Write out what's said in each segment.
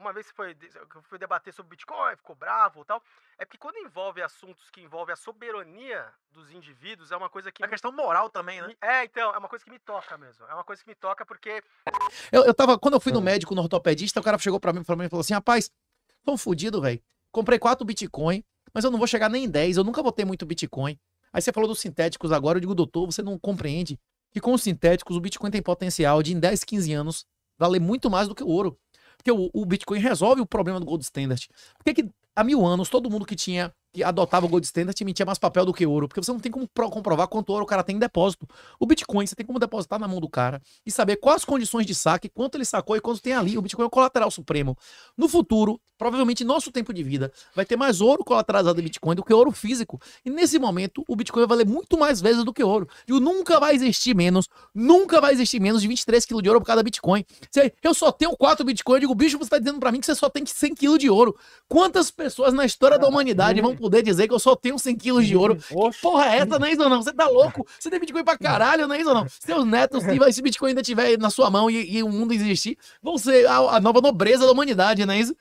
uma vez foi, eu fui debater sobre Bitcoin, ficou bravo e tal, é porque quando envolve assuntos que envolvem a soberania dos indivíduos, é uma coisa que... é me... questão moral também, né? É, então, é uma coisa que me toca mesmo. É uma coisa que me toca porque... Eu, eu tava, quando eu fui no hum. médico, no ortopedista, o cara chegou pra mim, mim e falou assim, rapaz, tô fudido, velho. Comprei quatro Bitcoin, mas eu não vou chegar nem em 10, eu nunca vou ter muito Bitcoin. Aí você falou dos sintéticos agora, eu digo, doutor, você não compreende que com os sintéticos o Bitcoin tem potencial de em 10, 15 anos valer muito mais do que o ouro. Porque o, o Bitcoin resolve o problema do Gold Standard. Por que, que há mil anos todo mundo que tinha que adotava o gold standard te mais papel do que ouro, porque você não tem como comprovar quanto ouro o cara tem em depósito. O Bitcoin, você tem como depositar na mão do cara e saber quais as condições de saque, quanto ele sacou e quanto tem ali. O Bitcoin é o colateral supremo. No futuro, provavelmente nosso tempo de vida vai ter mais ouro colateralizado em Bitcoin do que ouro físico. E nesse momento, o Bitcoin vai valer muito mais vezes do que ouro. E nunca vai existir menos, nunca vai existir menos de 23 kg de ouro por cada Bitcoin. você eu só tenho 4 Bitcoin, eu digo, bicho, você está dizendo para mim que você só tem 100 kg de ouro. Quantas pessoas na história da humanidade vão poder dizer que eu só tenho 100 quilos de ouro. Que porra é essa, não é isso não? Você tá louco? Você tem Bitcoin pra caralho, não é isso não? Seus netos, se esse Bitcoin ainda tiver na sua mão e, e o mundo existir, vão ser a, a nova nobreza da humanidade, não é isso?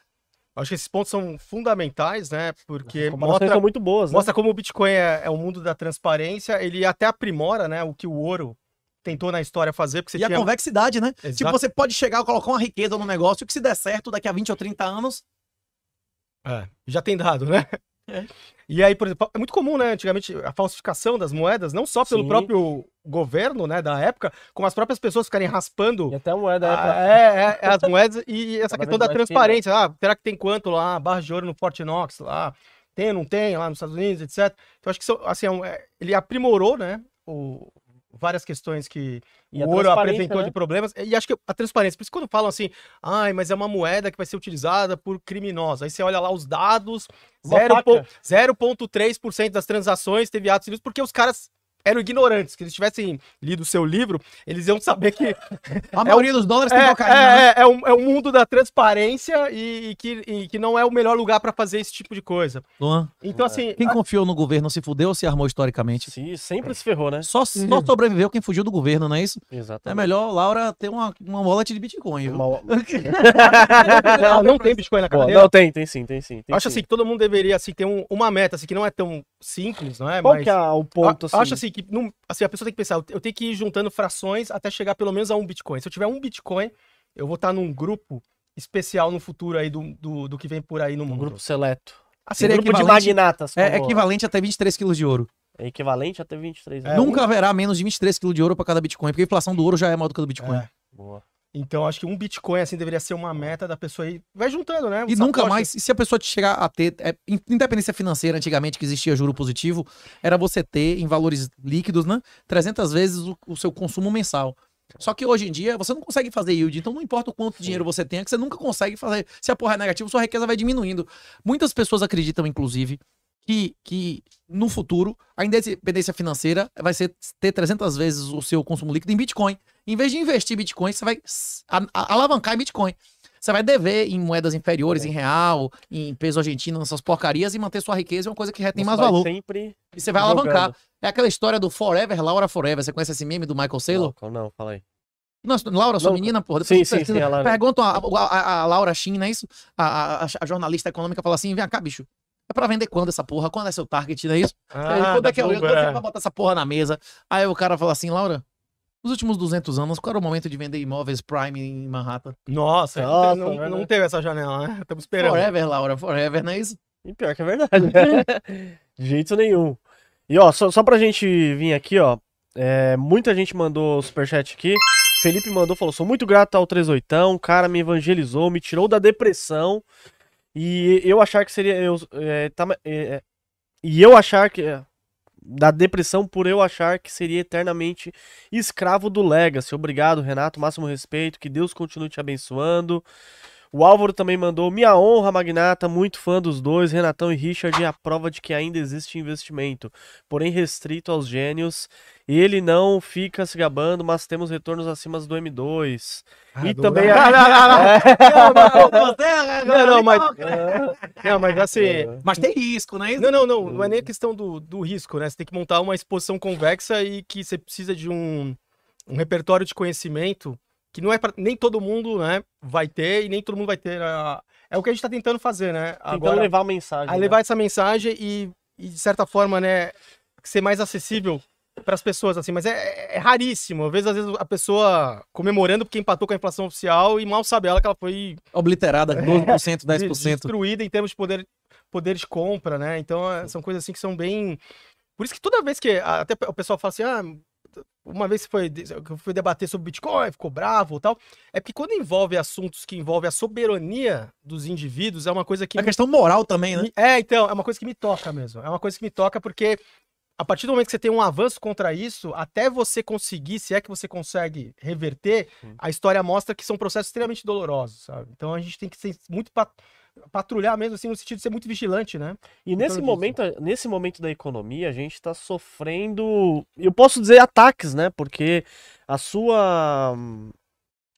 Acho que esses pontos são fundamentais, né? Porque mostra, muito boas, né? mostra como o Bitcoin é, é o mundo da transparência, ele até aprimora, né? O que o ouro tentou na história fazer. Porque e tinha... a convexidade, né? Tipo, Exato. Tipo, você pode chegar e colocar uma riqueza no negócio que se der certo daqui a 20 ou 30 anos. É, já tem dado, né? E aí, por exemplo, é muito comum, né, antigamente, a falsificação das moedas, não só pelo próprio governo, né, da época, como as próprias pessoas ficarem raspando. E até a moeda. A, é, pra... É, é, é, as moedas e essa questão da transparência. Ah, será que tem quanto lá? Ah, barra de ouro no Forte Knox lá? Tem, não tem? Lá nos Estados Unidos, etc. Então, acho que, assim, assim ele aprimorou, né, o, várias questões que e o ouro apresentou né? de problemas. E acho que a transparência, por isso quando falam assim, ai, mas é uma moeda que vai ser utilizada por criminosos. Aí você olha lá os dados, 0,3% das transações teve atos ilícitos, porque os caras eram ignorantes, que eles tivessem lido o seu livro, eles iam saber que. A é maioria dos dólares é, tem é, cocaína. É, né? é, é, é, um mundo da transparência e, e que, e que não é o melhor lugar para fazer esse tipo de coisa. Luan. Então, assim. Quem a... confiou no governo se fudeu ou se armou historicamente? Sim, sempre se ferrou, né? Só, só uhum. sobreviveu quem fugiu do governo, não é isso? Exatamente. É melhor, Laura, ter uma, uma wallet de Bitcoin. Viu? Uma... não, não tem Bitcoin na carteira? Não, tem, tem sim, tem sim. Tem acho sim. assim que todo mundo deveria assim, ter um, uma meta, assim, que não é tão simples, não é? Qual Mas... que é o ponto? Assim? Acho assim, assim que. Não, assim, a pessoa tem que pensar, eu tenho que ir juntando frações até chegar pelo menos a um Bitcoin. Se eu tiver um Bitcoin, eu vou estar num grupo especial no futuro aí do, do, do que vem por aí no mundo. Um grupo seleto. Assim, Seria um grupo de magnatas. É equivalente até 23 quilos de ouro. É equivalente até 23 é, Nunca haverá menos de 23 quilos de ouro para cada Bitcoin, porque a inflação do ouro já é maior do que a do Bitcoin. É. Boa. Então, acho que um Bitcoin, assim, deveria ser uma meta da pessoa aí. Vai juntando, né? e nunca mais. E se a pessoa te chegar a ter. É, independência financeira, antigamente, que existia juro positivo, era você ter em valores líquidos, né? 300 vezes o, o seu consumo mensal. Só que hoje em dia você não consegue fazer yield, então não importa o quanto Sim. dinheiro você tenha, que você nunca consegue fazer. Se a porra é negativa, sua riqueza vai diminuindo. Muitas pessoas acreditam, inclusive, que, que no futuro a independência financeira vai ser ter 300 vezes o seu consumo líquido em Bitcoin. Em vez de investir em Bitcoin, você vai alavancar em Bitcoin. Você vai dever em moedas inferiores, é. em real, em peso argentino, nessas porcarias, e manter sua riqueza é uma coisa que retém você mais valor. Sempre e você vai jogando. alavancar. É aquela história do Forever, Laura Forever. Você conhece esse meme do Michael Saylor? Não, não fala aí. Nossa, Laura, sua não, menina, porra Depois sim, sim, sim, Perguntam a, a, a, Laura Shin, não é isso? A, a, a, jornalista econômica fala assim: vem cá, bicho. É pra vender quando essa porra? Quando é seu target, não é isso? Ah, quando é que é o quando é, é pra é. botar essa porra na mesa? Aí o cara fala assim, Laura, nos últimos 200 anos, qual era o momento de vender imóveis Prime em Manhattan? Nossa, é, Nossa não, não, né? não, teve essa janela, né? Estamos esperando. Forever, Laura, forever, não é isso? E pior que é verdade. Né? de jeito nenhum. E ó, só, só pra gente vir aqui, ó. É, muita gente mandou superchat aqui. Felipe mandou, falou: sou muito grato ao 38, o cara me evangelizou, me tirou da depressão. E eu achar que seria. Eu, é, tá, é, é, e eu achar que. É, da depressão por eu achar que seria eternamente escravo do Legacy. Obrigado, Renato. Máximo respeito. Que Deus continue te abençoando. O Álvaro também mandou: Minha honra, Magnata, muito fã dos dois, Renatão e Richard, e é a prova de que ainda existe investimento, porém restrito aos gênios. Ele não fica se gabando, mas temos retornos acima do M2. Ah, e do... também. Não, não, não, não. não, não, mas. Não, mas assim. É. Mas tem risco, né? Não, não, não. Não é nem a questão do, do risco, né? Você tem que montar uma exposição convexa e que você precisa de um, um repertório de conhecimento que não é nem todo mundo, né, vai ter e nem todo mundo vai ter. A... É o que a gente está tentando fazer, né? Tentando Agora, levar a mensagem. A né. levar né? essa mensagem e, e, de certa forma, né, ser mais acessível para as pessoas, assim. Mas é, é, é, raríssimo. Às vezes, às vezes, a pessoa comemorando porque empatou com a inflação oficial e mal sabe ela que ela foi... Obliterada, 12%, 10%. Destruída em termos de poder, poder de compra, né? Então, é, são coisas assim que são bem... Por isso que toda vez que até o pessoal fala assim, ah, uma vez foi eu fui debater sobre Bitcoin, ficou bravo ou tal. É porque quando envolve assuntos que envolvem a soberania dos indivíduos, é uma coisa que. É me... questão moral também, né? É, então, é uma coisa que me toca mesmo. É uma coisa que me toca porque a partir do momento que você tem um avanço contra isso, até você conseguir, se é que você consegue reverter, hum. a história mostra que são processos extremamente dolorosos, sabe? Então a gente tem que ser muito. Pat patrulhar mesmo, assim, no sentido de ser muito vigilante, né? E nesse momento, nesse momento da economia, a gente está sofrendo, eu posso dizer ataques, né? Porque a sua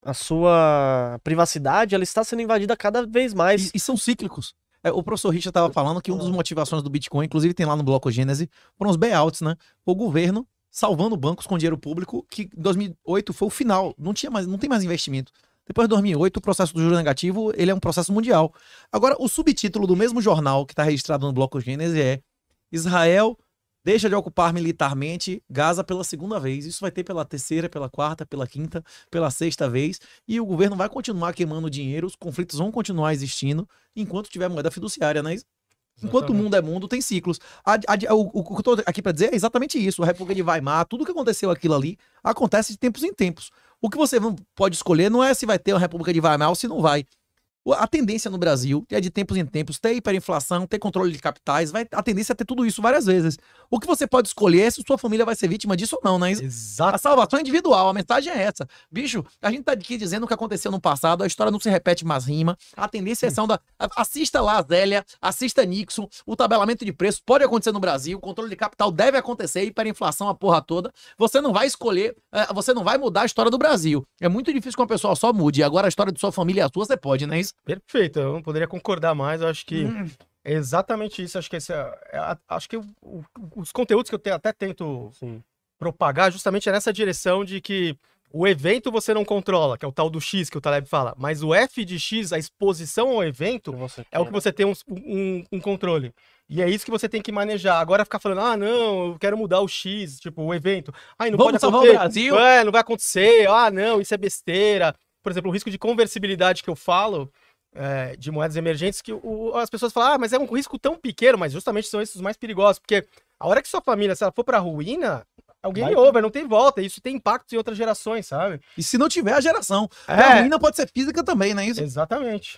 a sua privacidade ela está sendo invadida cada vez mais. E, e são cíclicos. É, o professor Richard estava falando que uma das motivações do Bitcoin, inclusive tem lá no bloco Gênese, foram os bailouts, né? O governo salvando bancos com dinheiro público, que 2008 foi o final. Não tinha mais, não tem mais investimento. Depois de 2008, o processo do juro negativo ele é um processo mundial. Agora, o subtítulo do mesmo jornal que está registrado no Bloco Gênesis é Israel deixa de ocupar militarmente Gaza pela segunda vez. Isso vai ter pela terceira, pela quarta, pela quinta, pela sexta vez. E o governo vai continuar queimando dinheiro, os conflitos vão continuar existindo enquanto tiver moeda fiduciária, né? Enquanto o mundo é mundo, tem ciclos. A, a, o, o, que eu estou aqui para dizer é exatamente isso. A República de Weimar, tudo que aconteceu aquilo ali, acontece de tempos em tempos. O que você pode escolher não é se vai ter uma República de Weimar ou se não vai. A tendência no Brasil é de tempos em tempos ter hiperinflação, ter controle de capitais, vai, a tendência é ter tudo isso várias vezes. O que você pode escolher é se sua família vai ser vítima disso ou não, né? Exato. A salvação é individual, a mensagem é essa. Bicho, a gente tá aqui dizendo o que aconteceu no passado, a história não se repete mais rima, a tendência é essa da... Assista lá a Zélia, assista Nixon, o tabelamento de preço pode acontecer no Brasil, o controle de capital deve acontecer, hiperinflação, a porra toda. Você não vai escolher, é, você não vai mudar a história do Brasil. É muito difícil que uma pessoa só mude, agora a história de sua família e é a sua você pode, né? Isso Perfeito, eu não poderia concordar mais. Eu acho que hum. é exatamente isso. Acho que, esse, é, é, acho que o, os conteúdos que eu te, até tento Sim. propagar justamente é nessa direção de que o evento você não controla, que é o tal do X que o Taleb fala, mas o F de X, a exposição ao evento, é o que você tem um, um, um, controle. E é isso que você tem que manejar. Agora ficar falando, ah, não, eu quero mudar o X, tipo, o evento. Ai, não Vamos pode acontecer. O Brasil. É, não vai acontecer. Ah, não, isso é besteira. Por exemplo, o risco de conversibilidade que eu falo, é, de moedas emergentes que o, as pessoas falam, ah, mas é um risco tão pequeno, mas justamente são esses os mais perigosos, porque a hora que sua família, se ela for pra ruína, alguém ouve não tem volta, isso tem impacto em outras gerações, sabe? E se não tiver a geração, é. a ruína pode ser física também, não é isso? Exatamente.